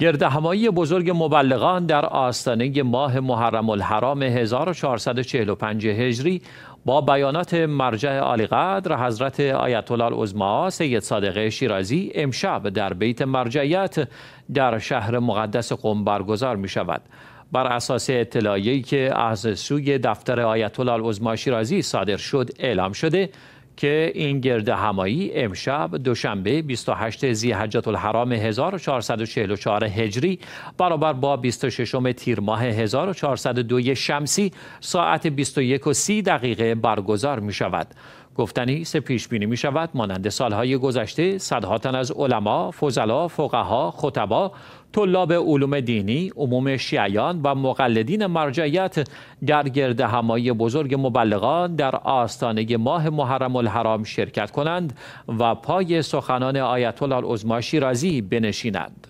گردهمایی بزرگ مبلغان در آستانه ماه محرم الحرام 1445 هجری با بیانات مرجع عالیقدر حضرت آیت الله العظما سید صادق شیرازی امشب در بیت مرجعیت در شهر مقدس قم برگزار می شود. بر اساس اطلاعی که از سوی دفتر آیت الله العظما شیرازی صادر شد اعلام شده که این گرد همایی امشب دوشنبه 28 حجت الحرام 1444 هجری برابر با 26 تیر ماه 1402 شمسی ساعت 21 و 30 دقیقه برگزار می شود. گفتنی سه پیش بینی می شود مانند سالهای گذشته صدها تن از علما، فضلا، فقها، خطبا، طلاب علوم دینی، عموم شیعیان و مقلدین مرجعیت در گرد همایی بزرگ مبلغان در آستانه ماه محرم الحرام شرکت کنند و پای سخنان آیت الله العظمی شیرازی بنشینند.